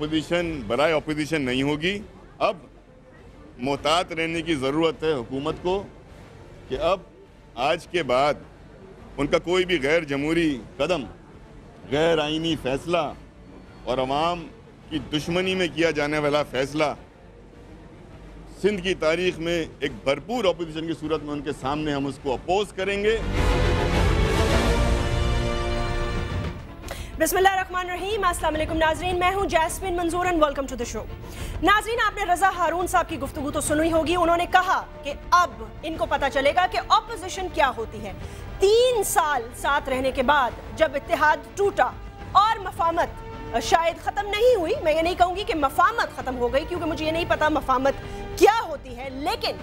Opposition बरए opposition नहीं होगी अब मोहतात रहने की ज़रूरत है हुकूमत को कि अब आज के बाद उनका कोई भी गैर जमहूरी कदम गैर आइनी फ़ैसला और आवाम की दुश्मनी में किया जाने वाला फ़ैसला सिंध की तारीख में एक भरपूर अपोजिशन की सूरत में उनके सामने हम उसको अपोज करेंगे नाजरीन मैं हूं Jasmeen Manzoor and welcome to the show नाजरीन आपने रजा हारून साहब की गुफ्तु तो सुनी होगी उन्होंने कहा कि अब इनको पता चलेगा कि ऑपोजिशन क्या होती है तीन साल साथ रहने के बाद जब इतिहाद टूटा और मफामत शायद ख़त्म नहीं हुई मैं ये नहीं कहूंगी कि मफामत ख़त्म हो गई क्योंकि मुझे ये नहीं पता मफामत क्या होती है लेकिन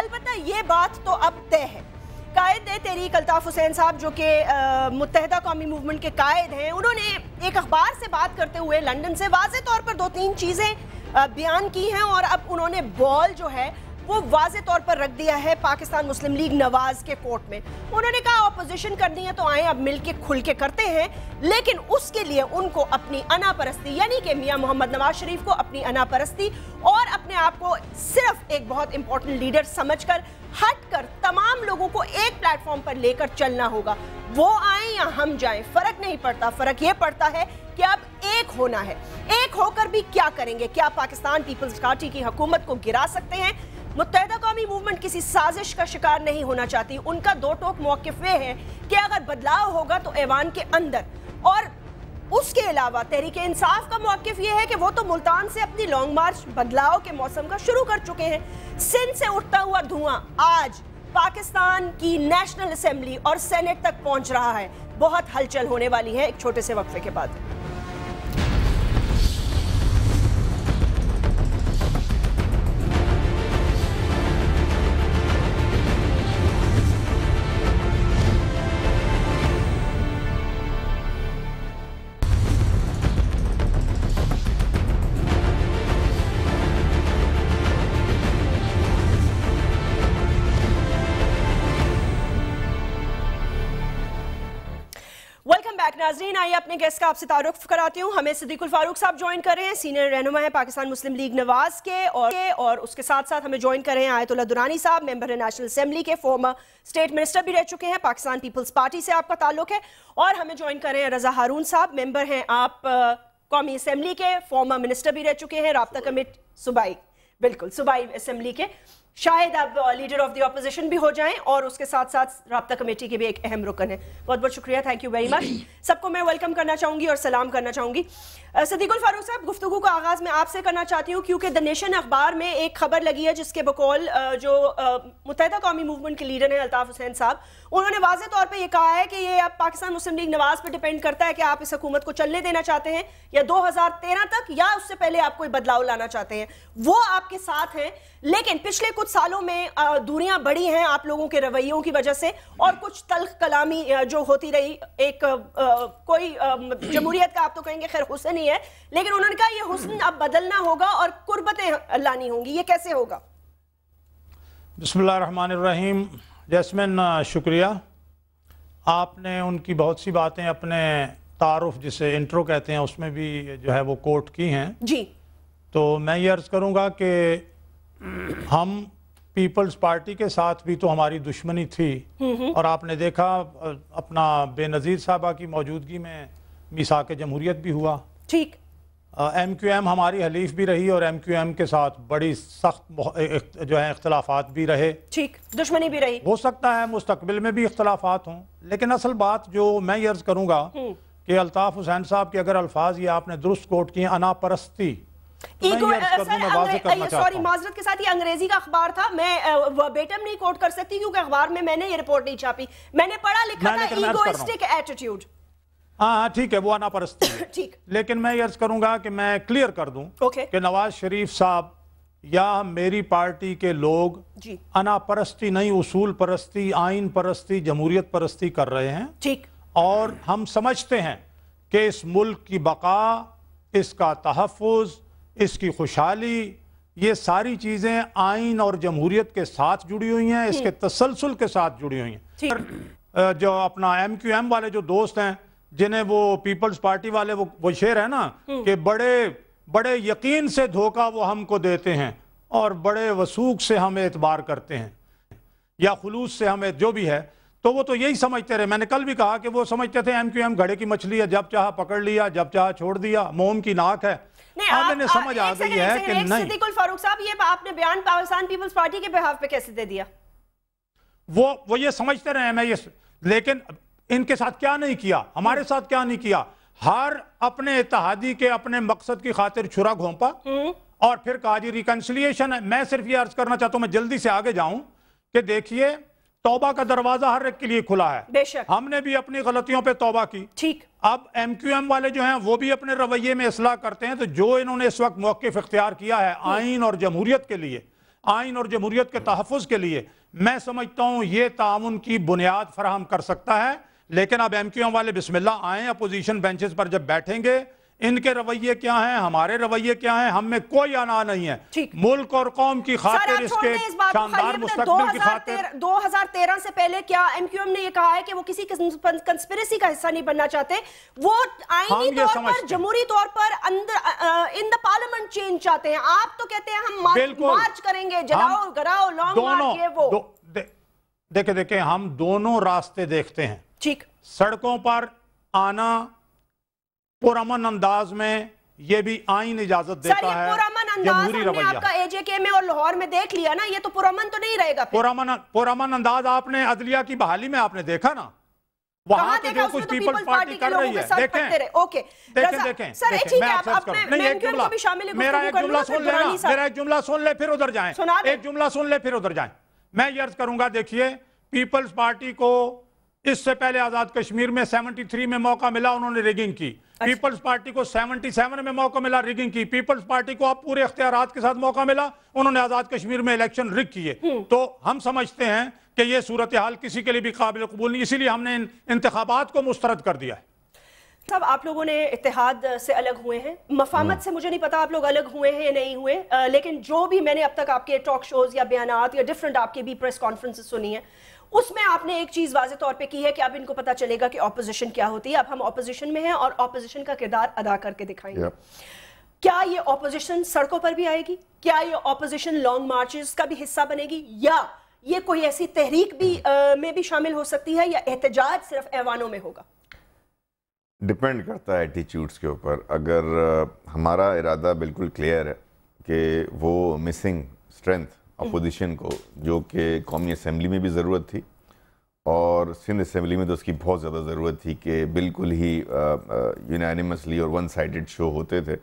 अलबत् ये बात तो अब तय है कायद तहरीक अल्ताफ़ हुसैन साहब जो कि मुतहदा कौमी मूवमेंट के कायद हैं उन्होंने एक अखबार से बात करते हुए लंदन से वाज तौर पर दो तीन चीज़ें बयान की हैं और अब उन्होंने बॉल जो है वो वाज तौर पर रख दिया है पाकिस्तान मुस्लिम लीग नवाज के कोर्ट में उन्होंने कहा अपोजिशन कर दी है तो आए अब मिल के खुल के करते हैं लेकिन उसके लिए उनको अपनी अनापरस्ती यानी कि मियाँ मोहम्मद नवाज शरीफ को अपनी अनापरस्ती और अपने आप को सिर्फ एक बहुत इंपॉर्टेंट लीडर समझ समझकर हटकर तमाम लोगों को एक प्लेटफॉर्म पर लेकर चलना होगा वो आए या हम जाएं फर्क नहीं पड़ता फर्क ये पड़ता है कि अब एक होना है एक होकर भी क्या करेंगे क्या पाकिस्तान पीपल्स पार्टी की हुकूमत को गिरा सकते हैं मुतहदा कौमी मूवमेंट किसी साजिश का शिकार नहीं होना चाहती उनका दो टोक मौकफ ये है कि अगर बदलाव होगा तो ऐवान के अंदर और उसके अलावा तहरीक इंसाफ का मौकफ़ ये है कि वो तो मुल्तान से अपनी लॉन्ग मार्च बदलाव के मौसम का शुरू कर चुके हैं सिंध से उठता हुआ धुआं आज पाकिस्तान की नेशनल असम्बली और सेनेट तक पहुंच रहा है बहुत हलचल होने वाली है एक छोटे से वक्फे के बाद बैक नाजरीन आइए अपने गेस्ट का आपसे तारुफ कराती हूँ हमें सदीकुल फारूक साहब ज्वाइन कर रहे हैं सीनियर रहनुमा है पाकिस्तान मुस्लिम लीग नवाज के और और उसके साथ साथ हमें ज्वाइन कर रहे हैं आयतुल्ला दुरानी साहब मेंबर है नेशनल असेंबली के फॉर्मर स्टेट मिनिस्टर भी रह चुके हैं पाकिस्तान पीपल्स पार्टी से आपका ताल्लुक है और हमें ज्वाइन कर रहे हैं रजा हारून साहब मेंबर हैं आप कौमी असम्बली के फॉर्मर मिनिस्टर भी रह चुके हैं रबता कमेटी सुबाई बिल्कुल सुबाई असम्बली के शायद आप लीडर ऑफ द ऑपोजिशन भी हो जाएं और उसके साथ साथ रबता कमेटी के भी एक अहम रुकन है बहुत बहुत शुक्रिया थैंक यू वेरी मच सबको मैं वेलकम करना चाहूंगी और सलाम करना चाहूंगी सदीकुल फारूक साहब गुफ्तु का आगाज मैं आपसे करना चाहती हूँ क्योंकि द नेशन अखबार में एक खबर लगी है जिसके बकौल जो मुतहदा कौमी मूवमेंट के लीडर हैं अल्ताफ़ हुसैन साहब उन्होंने वाजह तौर पर यह कहा है कि ये अब पाकिस्तान मुस्लिम लीग नवाज पर डिपेंड करता है कि आप इस हकूमत को चलने देना चाहते हैं या दो हज़ार तेरह तक या उससे पहले आप कोई बदलाव लाना चाहते हैं वो आपके साथ हैं लेकिन पिछले कुछ सालों में दूरियां बढ़ी हैं आप लोगों के रवैयों की वजह से और कुछ तलख कलामी जो होती रही एक कोई जमहूरियत का आप तो कहेंगे खैर हुसैन नहीं है लेकिन उन्होंने कहा यह हुसन अब बदलना होगा और कुर्बतें लानी होंगी ये कैसे होगा बसमीम जैसमिन शुक्रिया आपने उनकी बहुत सी बातें अपने तारफ़ जिसे इंट्रो कहते हैं उसमें भी जो है वो कोट की हैं जी तो मैं ये अर्ज़ करूँगा कि हम पीपल्स पार्टी के साथ भी तो हमारी दुश्मनी थी और आपने देखा अपना बेनज़ीर साहबा की मौजूदगी में मिसा के जमहूरियत भी हुआ ठीक एम क्यू एम हमारी हलीफ भी रही और एम क्यू एम के साथ बड़ी सख्त जो है इख्तलाफात भी रहे ठीक दुश्मनी भी रही हो सकता है मुस्तबिल में भी इख्तलाफात हों लेकिन असल बात जो मैं अर्ज़ करूंगा हम्म। कि अल्ताफ़ हुसैन साहब के अगर अल्फाज ये आपने दुरुस्त कोट किए अना परस्ती तो सॉरी माजरत के साथ ये अंग्रेजी का अखबार था मैं बेटम नहीं कोट कर सकती क्योंकि अखबार में मैंने ये रिपोर्ट नहीं छापी मैंने पढ़ा लिखा था ईगोइस्टिक एटीट्यूड हाँ हाँ ठीक है वो अनापरस्ती ठीक लेकिन मैं अर्ज करूंगा कि मैं क्लियर कर दूं okay. कि नवाज शरीफ साहब या मेरी पार्टी के लोग अनापरस्ती नहीं उसूल परस्ती आइन परस्ती जमहूरियत परस्ती कर रहे हैं ठीक और हम समझते हैं कि इस मुल्क की बका इसका तहफ़ इसकी खुशहाली ये सारी चीज़ें आइन और जमहूरियत के साथ जुड़ी हुई हैं इसके हम्म। तसलसल के साथ जुड़ी हुई हैं जो अपना एम क्यू एम वाले जो दोस्त हैं जिन्हें वो पीपल्स पार्टी वाले वो वो शेर है ना हम्म। कि बड़े बड़े यकीन से धोखा वो हमको देते हैं और बड़े वसूख से हम एतबार करते हैं या खलूस से हमें जो भी है तो वो तो यही समझते रहे मैंने कल भी कहा कि वो समझते थे एम क्यू एम घड़े की मछली है जब चाह पकड़ लिया जब चाह छोड़ दिया मोम की नाक है आपने समझ आ गई है कि नहीं फारूक साहब ये आपने बयान पाकिस्तान पीपल्स पार्टी के बिहाव पे कैसे दे दिया वो वो ये समझते रहे मैं ये लेकिन इनके साथ क्या नहीं किया हमारे साथ क्या नहीं किया हर अपने इतिहादी के अपने मकसद की खातिर छुरा घोंपा हम्म। और फिर कहा जी रिकन्सिलियेशन है मैं सिर्फ ये अर्ज करना चाहता हूं मैं जल्दी से आगे जाऊं कि देखिए तौबा का दरवाजा हर एक के लिए खुला है बेशक हमने भी अपनी गलतियों पे तौबा की ठीक अब एमक्यूएम वाले जो हैं वो भी अपने रवैये में इसलाह करते हैं तो जो इन्होंने इस वक्त मौकफ इख्तियार किया है हम्म। आइन और जमहूरियत के लिए आइन और जमहूरियत के तहफ़ के लिए मैं समझता हूँ ये ताउन की बुनियाद फराहम कर सकता है लेकिन अब एम क्यू एम वाले बिस्मिल्ला आए अपोजिशन बेंचेस पर जब बैठेंगे इनके रवैये क्या हैं हमारे रवैये क्या हैं हम में कोई आना नहीं है मुल्क और कौम की खातिर इसके शानदार मुस्तकबिल की खातिर 2013 से पहले क्या एमक्यूएम ने ये कहा है कि वो किसी कंस्पिरेसी का हिस्सा नहीं बनना चाहते वो आईनी तौर पर जमहूरी तौर पर अंदर इन द पार्लियामेंट चेंज चाहते हैं आप तो कहते हैं हम मार्च करेंगे जलाओ गराओ लॉन्ग मार्च ये वो देखे देखे हम दोनों रास्ते देखते हैं ठीक सड़कों पर आना पुरमन अंदाज में ये भी आइन इजाजत देता है आपका एजेके में और लाहौर में देख लिया ना ये तो पुरमन तो नहीं रहेगा पुरमन पुरमन अंदाज आपने अदलिया की बहाली में आपने देखा ना वहां जो तो कुछ पीपल्स पार्टी कर रही है देखें ओके देखें देखें नहीं एक जुमला मेरा एक जुमला सुन लेना मेरा एक जुमला सुन ले फिर उधर जाएं एक जुमला सुन ले फिर उधर जाएं मैं ये अर्ज करूंगा देखिए पीपल्स पार्टी को इससे पहले आजाद कश्मीर में 73 में मौका मिला उन्होंने रिगिंग की अच्छा। पीपल्स पार्टी को 77 में मौका मिला रिगिंग की पीपल्स पार्टी को अब पूरे अख्तियार के साथ मौका मिला उन्होंने आजाद कश्मीर में इलेक्शन रिग किए हम्म। तो हम समझते हैं कि यह सूरत हाल किसी के लिए भी काबिल कबूल नहीं इसीलिए हमने इन इंतबात को मुस्तरद कर दिया है सब आप लोगों ने इतिहाद से अलग हुए हैं मफामत हम्म। से मुझे नहीं पता आप लोग अलग हुए हैं या नहीं हुए आ, लेकिन जो भी मैंने अब तक आपके टॉक शोज या बयान या डिफरेंट आपके भी प्रेस कॉन्फ्रेंसेस सुनी है उसमें आपने एक चीज वाजे तौर पे की है कि अब इनको पता चलेगा कि ऑपोजिशन क्या होती है अब हम ऑपोजिशन में हैं और ऑपोजिशन का किरदार अदा करके दिखाएंगे क्या ये ऑपोजिशन सड़कों पर भी आएगी क्या ये ऑपोजिशन लॉन्ग मार्चेस का भी हिस्सा बनेगी या ये कोई ऐसी तहरीक भी आ, hmm. में भी शामिल हो सकती है या एहतजाज सिर्फ ऐवानों में होगा डिपेंड करता है एटीट्यूड्स के ऊपर अगर हमारा इरादा बिल्कुल क्लियर है कि वो मिसिंग स्ट्रेंथ हम्म। अपोजिशन को जो कि कौमी असम्बली में भी ज़रूरत थी और सिंध असम्बली में तो उसकी बहुत ज़्यादा ज़रूरत थी कि बिल्कुल ही यूनानिमसली और वन साइड शो होते थे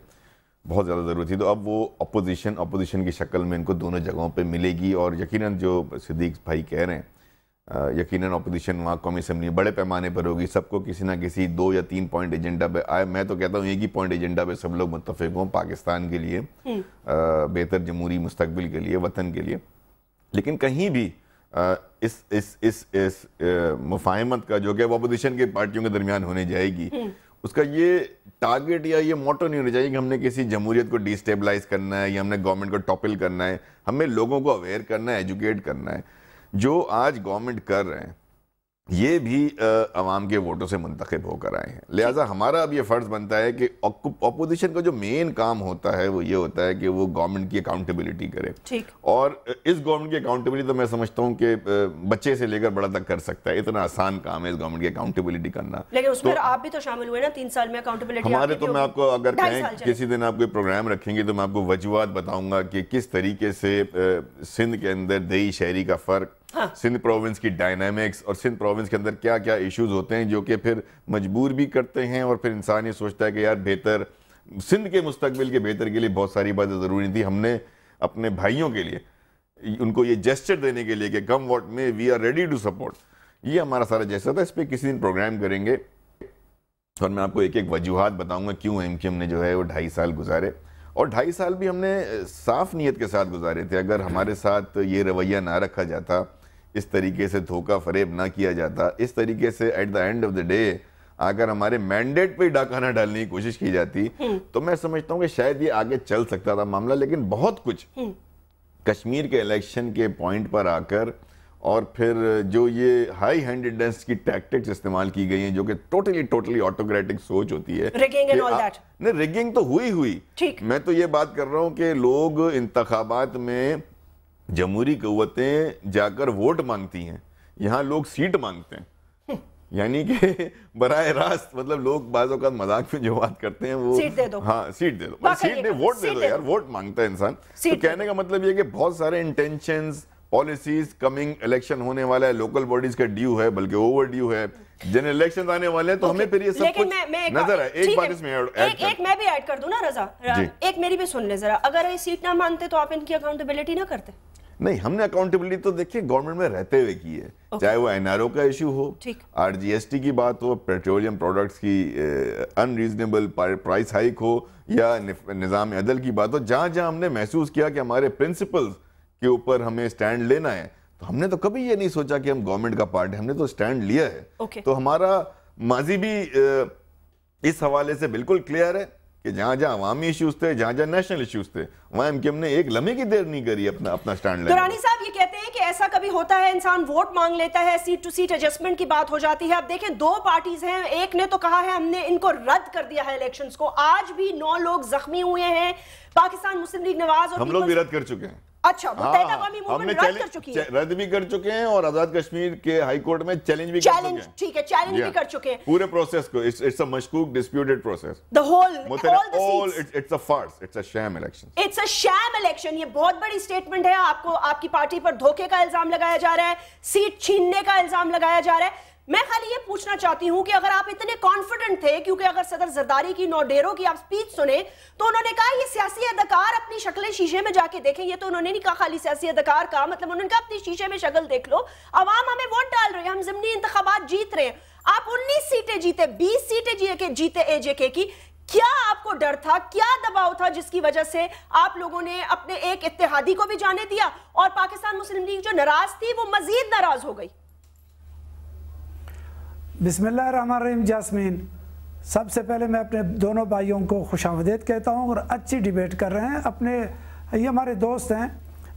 बहुत ज़्यादा ज़रूरत थी तो अब वो अपोजिशन अपोजिशन की शक्ल में इनको दोनों जगहों पे मिलेगी और यकीनन जो सिद्दीक भाई कह रहे हैं यकीन अपोजिशन वहाँ कौमी असम्बली बड़े पैमाने पर होगी सबको किसी ना किसी दो या तीन पॉइंट एजेंडा पे आए मैं तो कहता हूँ एक ही पॉइंट एजेंडा पे सब लोग मुतफिक हों पाकिस्तान के लिए हम्म। बेहतर जमहूरी मुस्तबिल के लिए वतन के लिए लेकिन कहीं भी आ, इस इस इस, इस, इस मुफाहमत का जो कि अपोजिशन के पार्टियों के दरमियान होने जाएगी हम्म। उसका ये टारगेट या ये मोटो नहीं होना चाहिए कि हमने किसी जमहूरियत को डिस्टेबलाइज करना है या हमने गवर्नमेंट को टॉपिल करना है हमें लोगों को अवेयर करना है एजुकेट करना है जो आज गवर्नमेंट कर रहे हैं ये भी आवाम के वोटों से मुंतखब होकर आए हैं लिहाजा हमारा अब ये फ़र्ज़ बनता है कि अपोजिशन का जो मेन काम होता है वो ये होता है कि वो गवर्नमेंट की अकाउंटेबिलिटी करे और इस गवर्नमेंट की अकाउंटेबिलिटी तो मैं समझता हूँ कि बच्चे से लेकर बड़ा तक कर सकता है इतना आसान काम है इस गवर्नमेंट की अकाउंटेबिलिटी करना लेकिन उसमें तो, आप भी तो शामिल हुए ना तीन साल में अकाउंटेबिलिटी हमारे तो मैं आपको अगर कहें किसी दिन आप कोई प्रोग्राम रखेंगे तो मैं आपको वजूहत बताऊँगा कि किस तरीके से सिंध के अंदर दही शहरी का फ़र्क हाँ। सिंध प्रोविंस की डायनामिक्स और सिंध प्रोविंस के अंदर क्या क्या इश्यूज होते हैं जो कि फिर मजबूर भी करते हैं और फिर इंसान ये सोचता है कि यार बेहतर सिंध के मुस्तबिल के बेहतर के लिए बहुत सारी बातें ज़रूरी थी हमने अपने भाइयों के लिए उनको ये जेस्चर देने के लिए कि come what may we are ready to support ये हमारा सारा जैसा था इस पर किसी दिन प्रोग्राम करेंगे और मैं आपको एक एक वजूहत बताऊंगा क्यों एम हमने जो है वो ढाई साल गुजारे और ढाई साल भी हमने साफ नीयत के साथ गुजारे थे अगर हमारे साथ ये रवैया ना रखा जाता इस तरीके से धोखा फरेब ना किया जाता इस तरीके से at the end of the day अगर हमारे मैंडेट पे डाका ना डालने की कोशिश की जाती हम्म। तो मैं समझता हूँ कि शायद ये आगे चल सकता था मामला लेकिन बहुत कुछ हम्म। कश्मीर के इलेक्शन के पॉइंट पर आकर और फिर जो ये हाई हैंडेडनेस की टैक्टिक्स इस्तेमाल की गई हैं जो कि टोटली टोटली ऑटोक्रेटिक सोच होती है रिगिंग एंड ऑल दैट नहीं रिगिंग तो हुई हुई मैं तो ये बात कर रहा हूँ कि लोग इंतखाबात में जमहूरी कवतें जाकर वोट मांगती हैं यहाँ लोग सीट मांगते हैं यानी कि बर रास्त मतलब लोग बाज अवत मजाक में जो बात करते हैं वो सीट दे दो हाँ सीट दे दो सीट दे वोट सीट दे दो यार वोट मांगता है इंसान तो कहने का मतलब ये कि बहुत सारे इंटेंशन पॉलिसीज कमिंग इलेक्शन होने वाला है लोकल बॉडीज का ड्यू है बल्कि ओवर ड्यू है जिन इलेक्शन आने वाले हैं तो हमें फिर ये सब कुछ मैं, मैं नजर है एक बार इसमें ऐड एक, एक मैं भी ऐड कर दूं ना रजा एक मेरी भी सुन ले जरा अगर ये सीट ना मानते तो आप इनकी अकाउंटेबिलिटी ना करते नहीं हमने अकाउंटेबिलिटी तो देखिए गवर्नमेंट में रहते हुए की है okay. चाहे वो एनआरओ का इश्यू हो आरजीएसटी की बात हो पेट्रोलियम प्रोडक्ट्स की अनरीजनेबल प्राइस हाइक हो या निज़ाम अदल की बात हो जहाँ जहाँ हमने महसूस किया कि हमारे प्रिंसिपल्स के ऊपर हमें स्टैंड लेना है तो हमने तो कभी ये नहीं सोचा कि हम गवर्नमेंट का पार्ट है हमने तो स्टैंड लिया है okay. तो हमारा माजी भी इस हवाले से बिल्कुल क्लियर है कि जहां जहां अवामी इश्यूज थे जहां जहां नेशनल इश्यूज थे वहां एम ने एक लम्हे की देर नहीं करी अपना अपना स्टैंड रानी साहब ये कहते हैं कि ऐसा कभी होता है इंसान वोट मांग लेता है सीट टू सीट एडजस्टमेंट की बात हो जाती है अब देखें दो पार्टीज हैं एक ने तो कहा है हमने इनको रद्द कर दिया है इलेक्शन को आज भी नौ लोग जख्मी हुए हैं पाकिस्तान मुस्लिम लीग नवाज और हम लोग भी रद्द कर चुके हैं अच्छा हाँ, रद्द भी कर चुके हैं और आजाद कश्मीर के हाईकोर्ट में चैलेंज भी चैलेंज ठीक है चैलेंज भी कर चुके हैं पूरे प्रोसेस को इट्स इट्स मशकूक disputed process it's it's election ये बहुत बड़ी स्टेटमेंट है आपको आपकी पार्टी पर धोखे का इल्जाम लगाया जा रहा है सीट छीनने का इल्जाम लगाया जा रहा है मैं खाली ये पूछना चाहती हूं कि अगर आप इतने कॉन्फिडेंट थे क्योंकि अगर सदर जरदारी की नोडेरो की आप स्पीच सुने तो उन्होंने कहा ये सियासी अदाकार अपनी शक्लें शीशे में जाके देखें ये तो उन्होंने नहीं कहा खाली सियासी अदाकार का मतलब उन्होंने कहा अपनी शीशे में शक्ल देख लो आवाम हमें वोट डाल रहे हैं हम जमनी इंतबात जीत रहे हैं आप उन्नीस सीटें जीते बीस सीटें जीते एजेके की क्या आपको डर था क्या दबाव था जिसकी वजह से आप लोगों ने अपने एक इतिहादी को भी जाने दिया और पाकिस्तान मुस्लिम लीग जो नाराज थी वो मजीद नाराज हो गई बिसमीम जासमीन सबसे पहले मैं अपने दोनों भाइयों को खुश कहता हूँ और अच्छी डिबेट कर रहे हैं अपने ये हमारे दोस्त हैं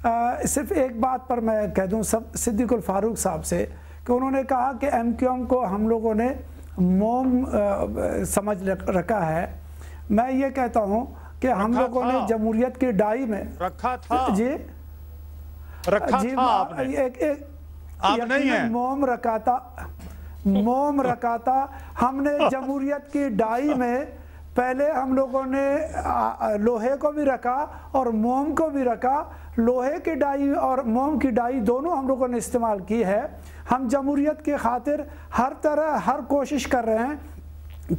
आ, सिर्फ एक बात पर मैं कह दूँ सब सिद्दीकुल फारूक साहब से कि उन्होंने कहा कि एम क्यू एम को हम लोगों ने मोम आ, समझ रखा है मैं ये कहता हूँ कि हम लोगों ने जमहूरियत की डाई में रखा था जी रखा जी था आपने। एक, एक, आप नहीं है मोम रखा था मोम रखा था हमने जमहूरियत की डाई में पहले हम लोगों ने लोहे को भी रखा और मोम को भी रखा लोहे की डाई और मोम की डाई दोनों हम लोगों ने इस्तेमाल की है हम जमहूरियत के खातिर हर तरह हर कोशिश कर रहे हैं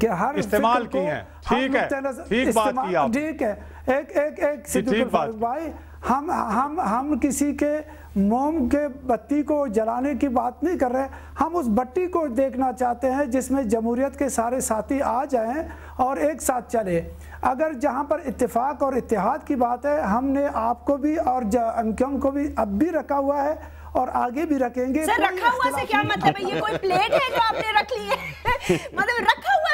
कि हर इस्तेमाल की है ठीक है ठीक बात की आप ठीक है एक एक एक सिद्दीक भाई हम हम हम किसी के मोम के बत्ती को जलाने की बात नहीं कर रहे हम उस बत्ती को देखना चाहते हैं जिसमें जमहूरियत के सारे साथी आ जाएं और एक साथ चले अगर जहां पर इत्तेफाक और इतिहाद की बात है हमने आपको भी और अंक्यों को भी अब भी रखा हुआ है और आगे भी रखेंगे सर रखा हुआ से क्या मतलब है ये कोई प्लेट है जो आपने रख ली है मतलब रखा हुआ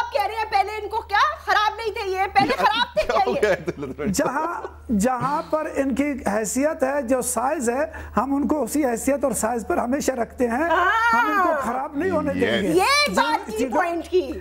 कह रहे हैं पहले इनको क्या खराब नहीं थे ये पहले खराब थे क्या ये जहां जहां पर इनकी हैसियत है जो साइज है हम उनको उसी हैसियत और साइज पर हमेशा रखते हैं हम हाँ। इनको खराब नहीं होने देंगे ये बात की पॉइंट की